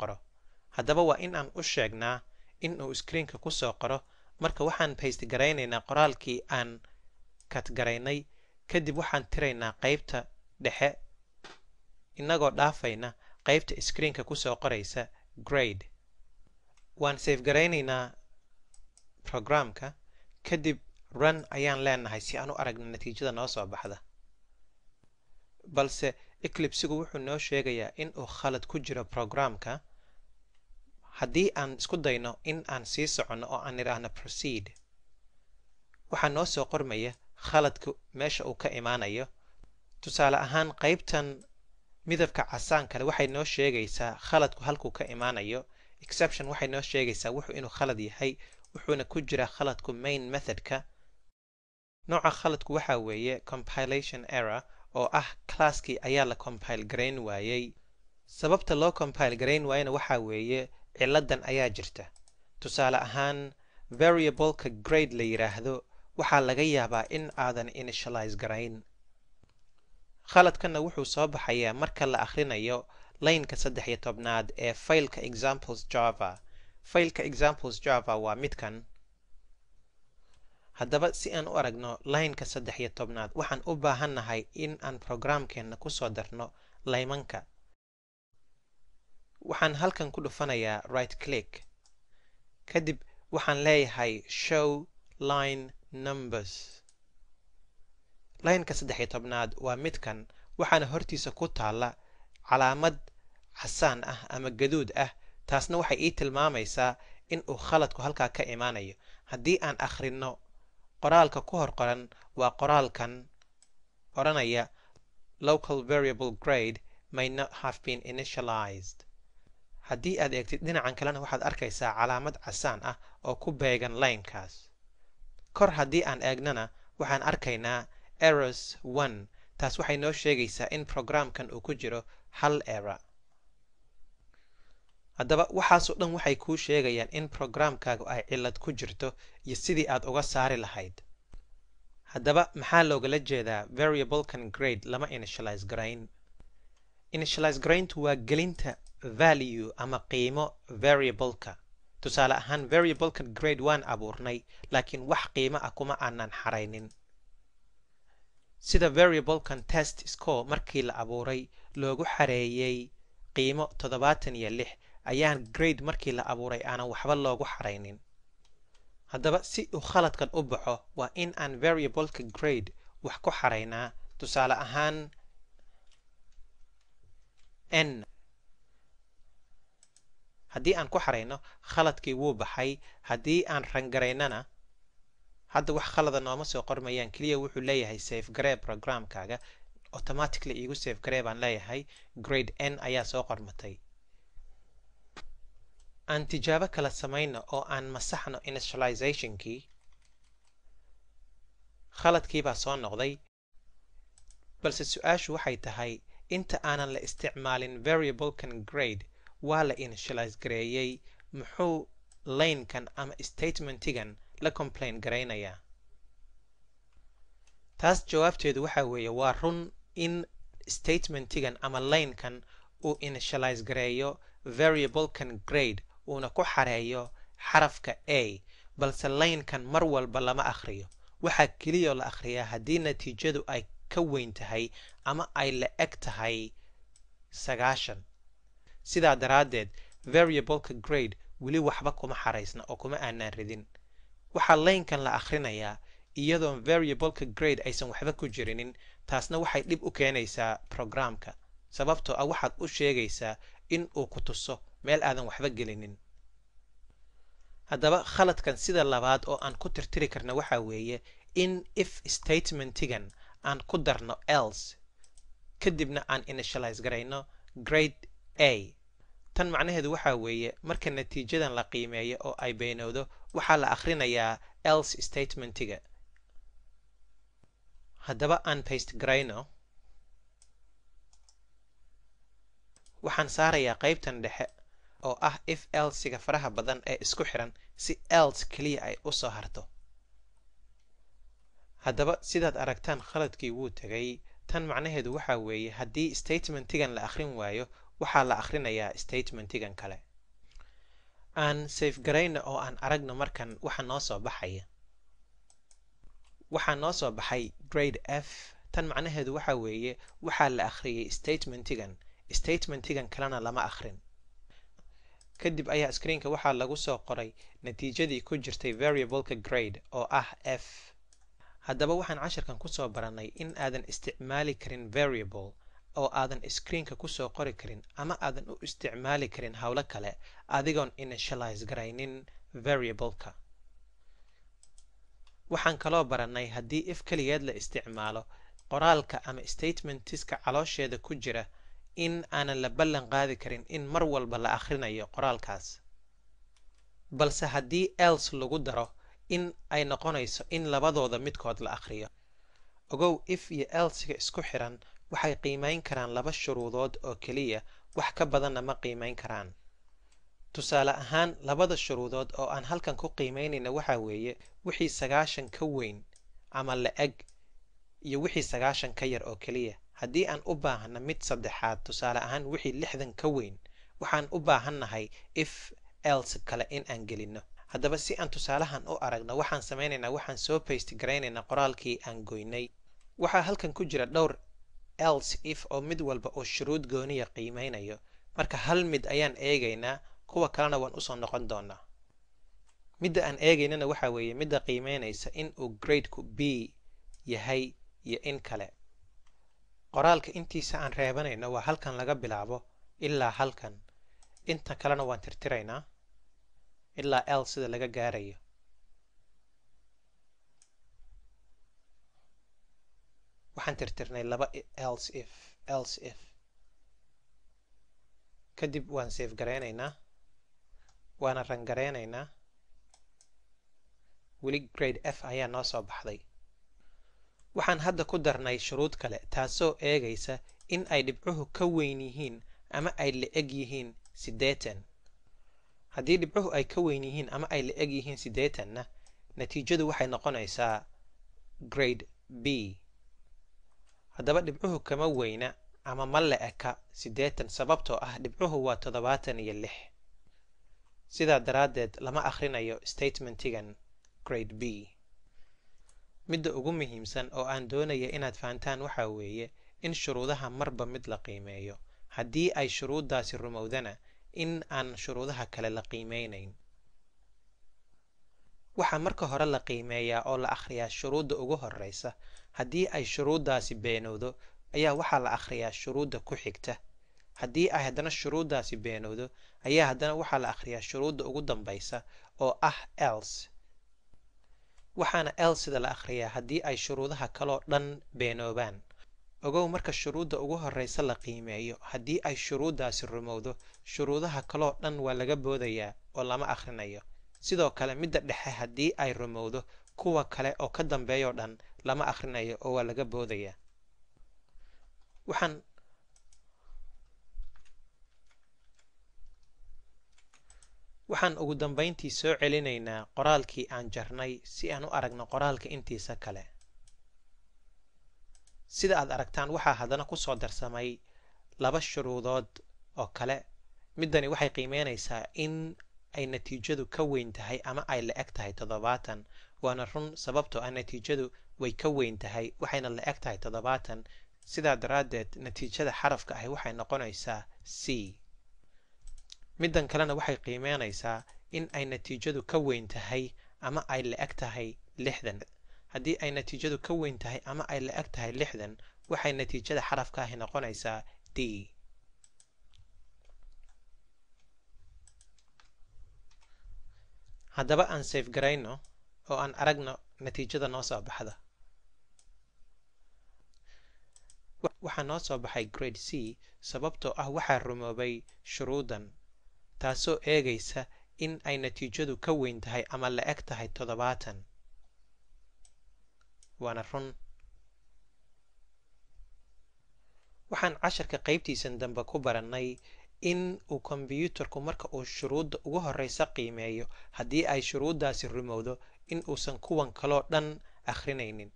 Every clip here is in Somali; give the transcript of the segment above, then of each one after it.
qoro haddaba waa in aan u sheegnaa inuu uu iskriinka ku soo qoro marka waxaan baystgaraynaynaa qoraalkii aan kadgaraynay kadib waxaan tiraynaa qaybta dhexe inagoo dhaafayna qaybta iskriinka kusoo qoraysa grade waan safegaraynaynaa programka kadib run ayaan leenahay si aan u aragna natiijada noo soo baxda balse eclipsigu wuxuu noo sheegayaa in uu khalad ku jiro programka haddii aan isku dayno in aan sii socono oo aan idhaahno proceed waxaa noo soo qormaya khaladku meesha uu ka imaanayo tusaale ahaan qaybtan midabka casaan kale waxay noo sheegaysaa khaladku halkuu ka imaanayo exception waxay noo sheegaysaa wuxuu inuu khalad yahay wuxuuna ku jiraa khaladku main methodka nooca khaladku waxaa weeye compilation error oo ah classkii ayaa la compile garayn waayey sababta loo compile garayn waayana waxaa weeye cilladan ayaa jirta tusaale ahaan variableka grade la yidhaahdo waxaa laga yaabaa in aadan inishalize garayn khaladkanna wuxuu soo baxayaa marka la akhrinayo laynka saddex iyo tobnaad ee faylka examples java faylka examples java waa midkan haddaba si aan u aragno laynka saddex iyo tobnaad waxaan u baahannahay in aan programkeenna ku soo darno laymanka waxaan halkan ku dhufanayaa right click kadib waxaan leeyahay show line numbers lineka saddex iyo tobnaad waa midkan waxaana hortiisa ku taalla calaamad casaan ah ama gaduud ah taasna waxay ii tilmaamaysaa in uu khaladku halkaa ka imaanayo haddii aan akhrinno qoraalka ku hor qoran waa qoraalkan odhanaya local variable grade may not have been initialized haddii aad eegtid dhinacan kalena waxaad arkaysaa calaamad casaan ah oo ku beegan laynkaas kor haddii aan eegnana waxaan arkaynaa eros one taas waxay noo sheegaysaa in brograamkan uu ku jiro hal era haddaba waxaasoo dhan waxay kuu sheegayaan in brograamkaagu ay cillad ku jirto iyo sidii aad uga saari lahayd haddaba maxaa loogala jeedaa variablekan grade lama initialize garayn initialize graintu waa gelinta value ama qiimo variableka tusaale ahaan variableka grade waan abuurnay laakiin wax qiimo ah kuma aanan xaraynin sida variablekan test score markii la abuuray loogu xareeyey qiimo toddobaatan iyo lix ayaan grade markii la abuuray aanan waxba loogu xaraynin haddaba si uu khaladkan u baxo waa in aan variableka grade wax ku xaraynaa tusaale ahaan n haddii aan ku xarayno khaladkii wuu baxay haddii aan rangaraynana hadda wax khalada ah nooma soo qormayaan keliya wuxuu leeyahay safegaree programkaaga automatically iigu safegaree baan leeyahay grade n ayaa soo qormatay aan tijaabo kala samayno oo aan masaxno initializationkii khaladkiibaa soo noqday balse su-aashu waxay tahay Inta aanan la isticmaalin variablekan grade waa la initialize gareeyay muxuu lanekan ama statementigan la complain garaynayaa taas jawaabteedu waxa weeye waa run in statementigan ama lanekan uu initialize gareeyo variablekan grade uuna ku xareeyo xarafka a balse lanekan mar walba lama akhriyo waxaa keliyoo la akhriyaa haddii natiijadu ay ka weyn tahay ama ay la eg tahay sagaashan sidaa daraaddeed variableka grade weli waxba kuma xaraysna oo kuma aanaan ridin waxaa laynkan la akhrinayaa iyadoon variableka grade aysan waxba ku jirinin taasna waxay dhib u keenaysaa programka sababtoo ah waxaad u sheegaysaa in uu ku tuso meel aadan waxba gelinin haddaba khaladkan sida labaad oo aan ku tirtiri karna waxaa weeye in if statementigan aan ku darno else kadibna aan initialize garayno grade a tan macnaheedu waxaa weeye marka natiijadan la qiimeeyo oo ay beenowdo waxaa la akhrinayaa else statementiga haddaba aan paste garayno waxaan saarayaa qaybtan dhexe oo ah if elsiga faraha badan ee isku xiran si else keliya ay u soo harto haddaba sidaad aragtaan khaladkii wuu tegay tan macnaheedu waxaa weeye haddii statementigan la akhrin waayo waxaa la akhrinayaa statementigan kale aan safegarayna oo aan aragno markan waxa noo soo baxaya waxaa noo soo baxay grade f tan macnaheedu waxaa weeye waxaa la akhriyey statementigan statementigan kalena lama akhrin kadib ayaa screenka waxaa lagu soo qoray natiijadii ku jirtay variableka grade oo ah f haddaba waxaan cashirkan kusoo barannay in aadan isticmaali karin variable oo aadan screenka kusoo qori karin ama aadan u isticmaali karin howlo kale adigoon initialize garaynin variableka waxaan kaloo barannay haddii if keligeed la isticmaalo qoraalka ama statementiska caloosheeda ku jira in aanan la ballan qaadi karin in mar walba la akhrinayo qoraalkaas balse haddii els lagu daro in ay noqonayso in labadooda midkood la akhriyo ogow if iyo elsiga isku xiran waxay qiimayn karaan laba shuruudood oo keliya wax ka badanna ma qiimayn karaan tusaale ahaan labada shuruudood oo aan halkan ku qiimaynayna waxaa weeye wixii sagaashan ka weyn ama la-eg iyo wixii sagaashan ka yar oo keliya haddii aan u baahno mid saddexaad tusaale ahaan wixii lixdan ka weyn waxaan u baahannahay if els kale in aan gelinno haddaba si aan tusaalahan u aragno waxaan sameynaynaa waxaan soo bayst garaynaynaa qoraalkii aan goynay waxaa halkan ku jira dhowr els if oo mid walba uu shuruud gooniya qiimeynayo marka hal mid ayaan eegaynaa kuwa kalena waan usoo noqon doonaa midda aan eegaynana waxaa weeye midda qiimeynaysa in uu gradeku b yahay iyo in kale qoraalka intiisa aan reebanayno waa halkan laga bilaabo ilaa halkan inta kalena waan tirtiraynaa ilaa l sida laga gaarayo waxaan tirtirnay laba else if else if kadib waan safe gareynaynaa waana ran gareynaynaa weli grade f ayaa noo soo baxday waxaan hadda ku darnay shuruud kale taasoo eegaysa in ay dhibcuhu ka weyn yihiin ama ay la eg yihiin siddeetan haddii dhibcuhu ay ka weyn yihiin ama ay la eg yihiin siddeetanna natiijadu waxay noqonaysaa grade b haddaba dhibcuhu kama weyna ama ma la eka siddeetan sababtoo ah dhibcuhu waa toddobaatan iyo lix sidaa daraaddeed lama akhrinayo statementigan grade b midda ugu muhiimsan oo aan doonaya inaad fahantaan waxaa weeye in shuruudaha marba mid la qiimeeyo haddii ay shuruuddaasi rumowdana in aan shuruudaha kale la qiimeynayn waxaa marka hore la qiimeeyaa oo la akhriyaa shuruudda ugu horreysa haddii ay shuruuddaasi beenowdo ayaa waxaa la akhriyaa shuruudda ku xigta haddii ay haddana shuruuddaasi beenowdo ayaa haddana waxaa la akhriyaa shuruudda ugu dambaysa oo ah els waxaana elsida la akhriyaa haddii ay shuruudaha kaloo dhan beenoobaan ogow marka shuruudda ugu horreysa la qiimeeyo haddii ay shuruuddaasi rumowdo shuruudaha kaloo dhan waa laga boodayaa oo lama akhrinayo sidoo kale midda dhexe haddii ay rumowdo kuwa kale oo ka dambeeyoo dhan lama akhrinayo oo waa laga boodayaa waxaan waxaan ugu dambayntii soo celinaynaa qoraalkii aan jarnay si aan u aragno qoraalka intiisa kale sida aad aragtaan waxaa haddana kusoo darsamay laba shuruudood oo kale middani waxay qiimeynaysaa in ay natiijadu ka weyn tahay ama ay la eg tahay toddobaatan waana run sababtoo ah natiijadu way ka weyn tahay waxayna la eg tahay toddobaatan sidaa daraaddeed natiijada xarafka ahi waxay noqonaysaa c middan kalena waxay qiimeynaysaa in ay natiijadu ka weyn tahay ama ay la eg tahay lixdan haddii ay natiijadu ka weyn tahay ama ay la-eg tahay lixdan waxay natiijada xarafkaahi noqonaysaa d haddaba aan safegarayno oo aan aragno natiijada noo soo baxda waxaa noo soo baxay grade c sababtoo ah waxaa rumoobay shuruudan taasoo eegaysa in ay natiijadu ka weyn tahay ama la-eg tahay toddobaatan waana run waxaan casharka qaybtiisan dambe ku barannay in uu kombyuutarku marka uu shuruudda ugu horreysa qiimeeyo haddii ay shuruuddaasi rumowdo in uusan kuwan kaloo dhan akhrinaynin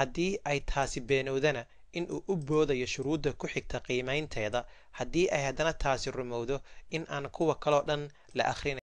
haddii ay taasi beenowdana in uu u boodayo shuruudda ku xigta qiimaynteeda haddii ay haddana taasi rumowdo in aan kuwa kaloo dhan la akhrinayn